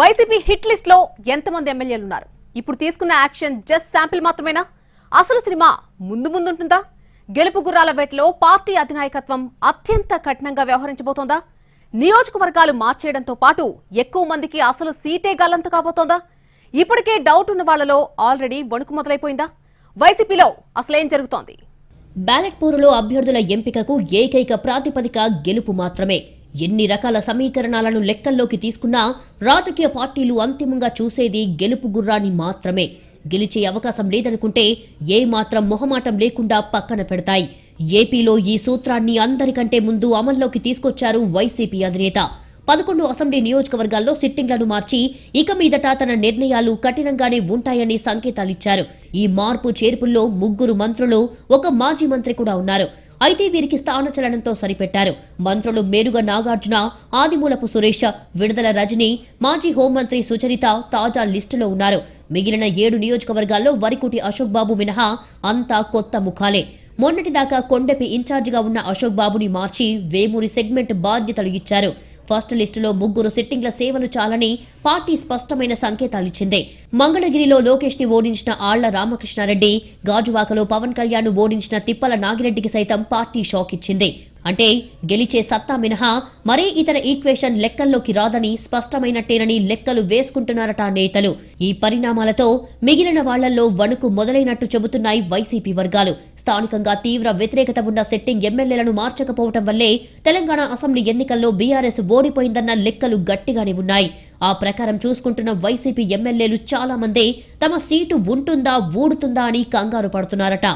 YCP hit list లో ఎంతమంది ఎమ్మెల్యేలు ఉన్నారు ఇప్పుడు తీసుకున్న యాక్షన్ జస్ట్ శాంపిల్ మాత్రమేనా అసలు సినిమా ముందు ముందుంటుందా గెలుపు గుర్రాల వేటలో పార్టీ అధినాయకత్వం అత్యంత కఠినంగా వ్యవహరించబోతోందా నియోజకవర్గాలు మార్చేయడంతో పాటు ఎక్కువ మందికి అసలు సీటే గల్లంత కాబోతోందా ఇప్పటికే డౌట్ ఉన్న వాళ్లలో ఆల్రెడీ వణుకు మొదలైపోయిందా వైసీపీలో అసలేం జరుగుతోంది బ్యాలెట్ పూరులో అభ్యర్థుల ఎంపికకు ఏకైక ప్రాతిపదిక గెలుపు మాత్రమే ఎన్ని రకాల సమీకరణాలను లెక్కల్లోకి తీసుకున్నా రాజకీయ పార్టీలు అంతిమంగా చూసేది గెలుపు గుర్రాన్ని మాత్రమే గెలిచే అవకాశం లేదనుకుంటే ఏ మాత్రం మొహమాటం లేకుండా పక్కన పెడతాయి ఏపీలో ఈ సూత్రాన్ని అందరికంటే ముందు అమల్లోకి తీసుకొచ్చారు వైసీపీ అధినేత పదకొండు అసెంబ్లీ నియోజకవర్గాల్లో సిట్టింగ్లను మార్చి ఇక మీదట తన నిర్ణయాలు కఠినంగానే ఉంటాయని సంకేతాలిచ్చారు ఈ మార్పు చేర్పుల్లో ముగ్గురు మంత్రులు ఒక మాజీ మంత్రి కూడా ఉన్నారు అయితే వీరికి చలనంతో సరిపెట్టారు మంత్రులు మేరుగ నాగార్జున ఆదిమూలపు సురేష్ విడుదల రజని మాజీ హోంమంత్రి సుచరిత తాజా లిస్టులో ఉన్నారు మిగిలిన ఏడు నియోజకవర్గాల్లో వరికుటి అశోక్ బాబు మినహా అంతా కొత్త ముఖాలే మొన్నటిదాకా కొండపి ఇన్ఛార్జిగా ఉన్న అశోక్ బాబుని మార్చి వేమూరి సెగ్మెంట్ బాధ్యతలు ఇచ్చారు ఫస్ట్ లిస్టులో ముగ్గురు సిట్టింగ్ల సేవలు చాలని పార్టీ స్పష్టమైన ఇచ్చింది మంగళగిరిలో లోకేష్ ని ఓడించిన ఆళ్ల రామకృష్ణారెడ్డి గాజువాకలో పవన్ కళ్యాణ్ ఓడించిన తిప్పల నాగిరెడ్డికి సైతం పార్టీ షాక్ ఇచ్చింది అంటే గెలిచే సత్తా మినహా మరే ఇతర ఈక్వేషన్ లెక్కల్లోకి రాదని స్పష్టమైనట్టేనని లెక్కలు వేసుకుంటున్నారట నేతలు ఈ పరిణామాలతో మిగిలిన వాళ్లల్లో వణుకు మొదలైనట్టు చెబుతున్నాయి వైసీపీ వర్గాలు స్థానికంగా తీవ్ర వ్యతిరేకత ఉన్న సిట్టింగ్ ఎమ్మెల్యేలను మార్చకపోవటం వల్లే తెలంగాణ అసెంబ్లీ ఎన్నికల్లో బీఆర్ఎస్ ఓడిపోయిందన్న లెక్కలు గట్టిగానే ఉన్నాయి ఆ ప్రకారం చూసుకుంటున్న వైసీపీ ఎమ్మెల్యేలు చాలా మంది తమ సీటు ఉంటుందా ఊడుతుందా అని కంగారు పడుతున్నారట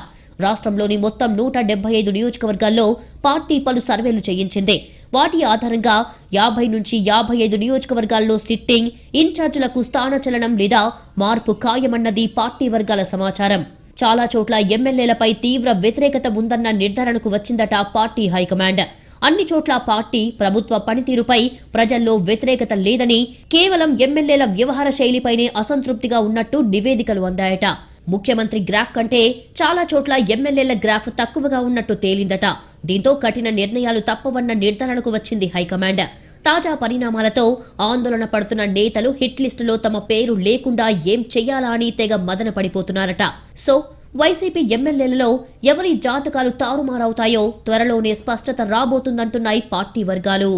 రాష్ట్రంలోని మొత్తం నూట డెబ్బై ఐదు నియోజకవర్గాల్లో పార్టీ పలు సర్వేలు చేయించింది వాటి ఆధారంగా యాభై నుంచి యాభై ఐదు నియోజకవర్గాల్లో సిట్టింగ్ ఇన్ఛార్జీలకు స్థానచలనం లేదా మార్పు ఖాయమన్నది పార్టీ వర్గాల సమాచారం చాలా చోట్ల ఎమ్మెల్యేలపై తీవ్ర వ్యతిరేకత ఉందన్న నిర్ధారణకు వచ్చిందట పార్టీ హైకమాండ్ అన్ని చోట్ల పార్టీ ప్రభుత్వ పనితీరుపై ప్రజల్లో వ్యతిరేకత లేదని కేవలం ఎమ్మెల్యేల వ్యవహార శైలిపైనే అసంతృప్తిగా ఉన్నట్టు నివేదికలు అందాయట ముఖ్యమంత్రి గ్రాఫ్ కంటే చాలా చోట్ల ఎమ్మెల్యేల గ్రాఫ్ తక్కువగా ఉన్నట్టు తేలిందట దీంతో కఠిన నిర్ణయాలు తప్పవన్న నిర్ధారణకు వచ్చింది హైకమాండ్ తాజా పరిణామాలతో ఆందోళన పడుతున్న నేతలు హిట్ లిస్టులో తమ పేరు లేకుండా ఏం చెయ్యాలా అని తెగ మదన పడిపోతున్నారట సో వైసీపీ ఎమ్మెల్యేలలో ఎవరి జాతకాలు తారుమారవుతాయో త్వరలోనే స్పష్టత రాబోతుందంటున్నాయి పార్టీ వర్గాలు